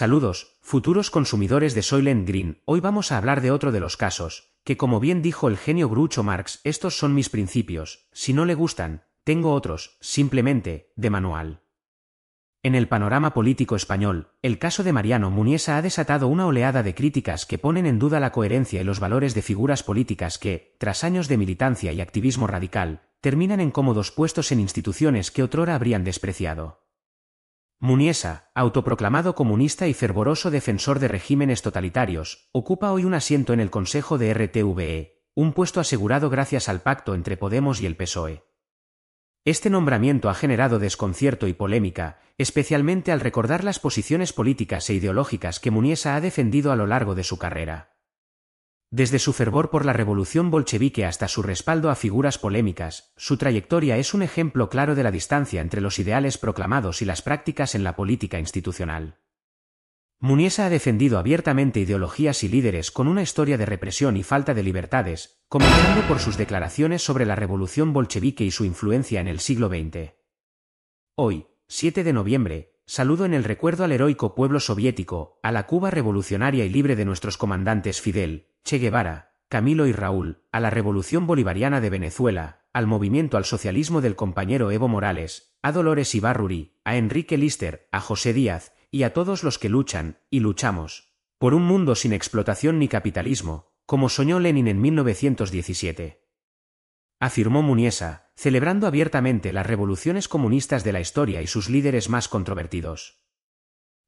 Saludos, futuros consumidores de Soylent Green. Hoy vamos a hablar de otro de los casos, que como bien dijo el genio Grucho Marx, estos son mis principios, si no le gustan, tengo otros, simplemente, de manual. En el panorama político español, el caso de Mariano Muniesa ha desatado una oleada de críticas que ponen en duda la coherencia y los valores de figuras políticas que, tras años de militancia y activismo radical, terminan en cómodos puestos en instituciones que otrora habrían despreciado. Muniesa, autoproclamado comunista y fervoroso defensor de regímenes totalitarios, ocupa hoy un asiento en el Consejo de RTVE, un puesto asegurado gracias al pacto entre Podemos y el PSOE. Este nombramiento ha generado desconcierto y polémica, especialmente al recordar las posiciones políticas e ideológicas que Muniesa ha defendido a lo largo de su carrera. Desde su fervor por la revolución bolchevique hasta su respaldo a figuras polémicas, su trayectoria es un ejemplo claro de la distancia entre los ideales proclamados y las prácticas en la política institucional. Muniesa ha defendido abiertamente ideologías y líderes con una historia de represión y falta de libertades, comenzando por sus declaraciones sobre la revolución bolchevique y su influencia en el siglo XX. Hoy, 7 de noviembre, saludo en el recuerdo al heroico pueblo soviético, a la Cuba revolucionaria y libre de nuestros comandantes Fidel, Che Guevara, Camilo y Raúl, a la Revolución Bolivariana de Venezuela, al movimiento al socialismo del compañero Evo Morales, a Dolores Ibarruri, a Enrique Lister, a José Díaz, y a todos los que luchan, y luchamos, por un mundo sin explotación ni capitalismo, como soñó Lenin en 1917. Afirmó Muniesa, celebrando abiertamente las revoluciones comunistas de la historia y sus líderes más controvertidos.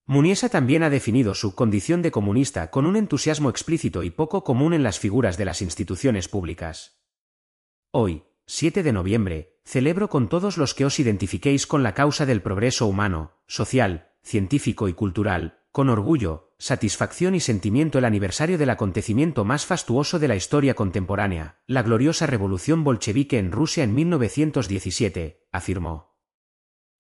Muniesa también ha definido su condición de comunista con un entusiasmo explícito y poco común en las figuras de las instituciones públicas. Hoy, 7 de noviembre, celebro con todos los que os identifiquéis con la causa del progreso humano, social, científico y cultural, con orgullo, satisfacción y sentimiento el aniversario del acontecimiento más fastuoso de la historia contemporánea, la gloriosa revolución bolchevique en Rusia en 1917, afirmó.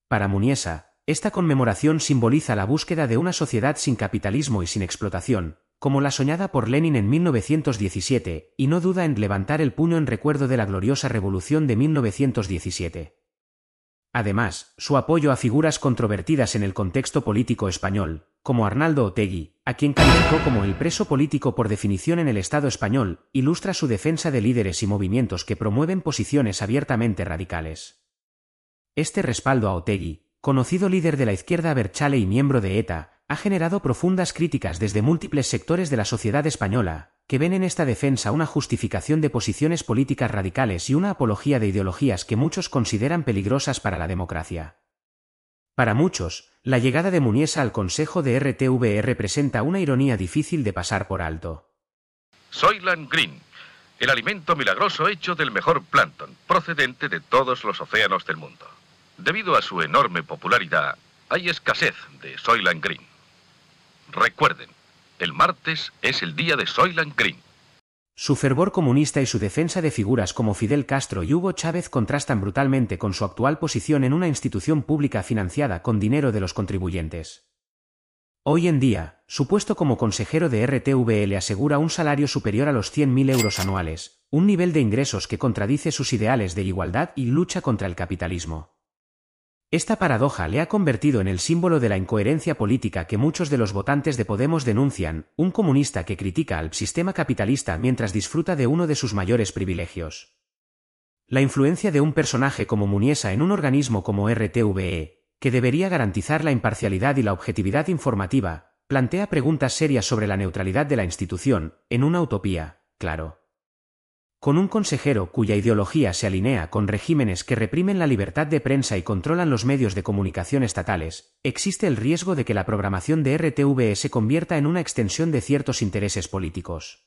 Para Muniesa, esta conmemoración simboliza la búsqueda de una sociedad sin capitalismo y sin explotación, como la soñada por Lenin en 1917, y no duda en levantar el puño en recuerdo de la gloriosa revolución de 1917. Además, su apoyo a figuras controvertidas en el contexto político español, como Arnaldo Otegui, a quien calificó como el preso político por definición en el Estado español, ilustra su defensa de líderes y movimientos que promueven posiciones abiertamente radicales. Este respaldo a Otegui, conocido líder de la izquierda Berchale y miembro de ETA, ha generado profundas críticas desde múltiples sectores de la sociedad española, que ven en esta defensa una justificación de posiciones políticas radicales y una apología de ideologías que muchos consideran peligrosas para la democracia. Para muchos, la llegada de Muniesa al Consejo de RTVE representa una ironía difícil de pasar por alto. Soyland Green, el alimento milagroso hecho del mejor plancton, procedente de todos los océanos del mundo. Debido a su enorme popularidad, hay escasez de Soylent Green. Recuerden, el martes es el día de Soylent Green. Su fervor comunista y su defensa de figuras como Fidel Castro y Hugo Chávez contrastan brutalmente con su actual posición en una institución pública financiada con dinero de los contribuyentes. Hoy en día, su puesto como consejero de RTV le asegura un salario superior a los 100.000 euros anuales, un nivel de ingresos que contradice sus ideales de igualdad y lucha contra el capitalismo. Esta paradoja le ha convertido en el símbolo de la incoherencia política que muchos de los votantes de Podemos denuncian, un comunista que critica al sistema capitalista mientras disfruta de uno de sus mayores privilegios. La influencia de un personaje como Muniesa en un organismo como RTVE, que debería garantizar la imparcialidad y la objetividad informativa, plantea preguntas serias sobre la neutralidad de la institución, en una utopía, claro con un consejero cuya ideología se alinea con regímenes que reprimen la libertad de prensa y controlan los medios de comunicación estatales, existe el riesgo de que la programación de RTV se convierta en una extensión de ciertos intereses políticos.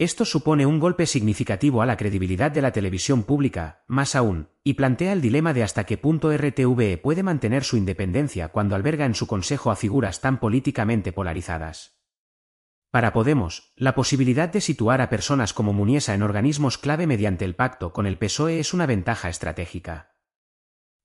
Esto supone un golpe significativo a la credibilidad de la televisión pública, más aún, y plantea el dilema de hasta qué punto RTVE puede mantener su independencia cuando alberga en su consejo a figuras tan políticamente polarizadas. Para Podemos, la posibilidad de situar a personas como Muniesa en organismos clave mediante el pacto con el PSOE es una ventaja estratégica.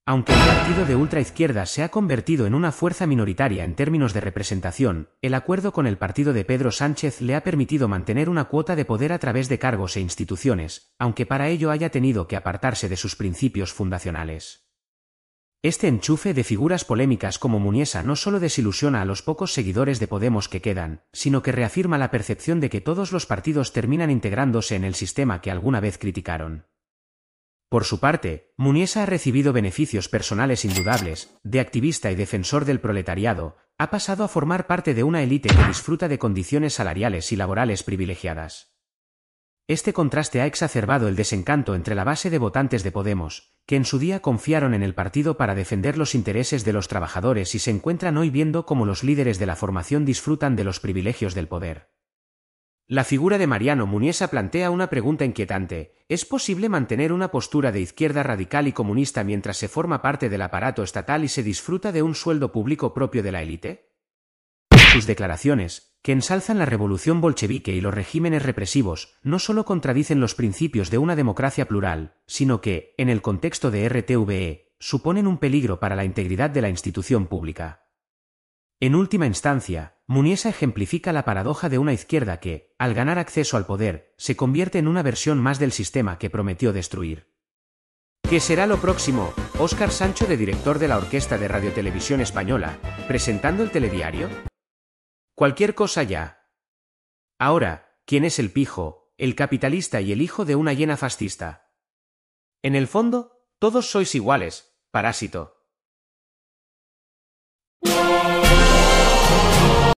Aunque el partido de ultraizquierda se ha convertido en una fuerza minoritaria en términos de representación, el acuerdo con el partido de Pedro Sánchez le ha permitido mantener una cuota de poder a través de cargos e instituciones, aunque para ello haya tenido que apartarse de sus principios fundacionales. Este enchufe de figuras polémicas como Muniesa no solo desilusiona a los pocos seguidores de Podemos que quedan, sino que reafirma la percepción de que todos los partidos terminan integrándose en el sistema que alguna vez criticaron. Por su parte, Muniesa ha recibido beneficios personales indudables, de activista y defensor del proletariado, ha pasado a formar parte de una élite que disfruta de condiciones salariales y laborales privilegiadas. Este contraste ha exacerbado el desencanto entre la base de votantes de Podemos, que en su día confiaron en el partido para defender los intereses de los trabajadores y se encuentran hoy viendo cómo los líderes de la formación disfrutan de los privilegios del poder. La figura de Mariano Muniesa plantea una pregunta inquietante. ¿Es posible mantener una postura de izquierda radical y comunista mientras se forma parte del aparato estatal y se disfruta de un sueldo público propio de la élite? Sus declaraciones, que ensalzan la revolución bolchevique y los regímenes represivos, no solo contradicen los principios de una democracia plural, sino que, en el contexto de RTVE, suponen un peligro para la integridad de la institución pública. En última instancia, Muniesa ejemplifica la paradoja de una izquierda que, al ganar acceso al poder, se convierte en una versión más del sistema que prometió destruir. ¿Qué será lo próximo? Óscar Sancho de director de la Orquesta de Radiotelevisión Española, presentando el telediario. Cualquier cosa ya. Ahora, ¿quién es el pijo, el capitalista y el hijo de una hiena fascista? En el fondo, todos sois iguales, parásito.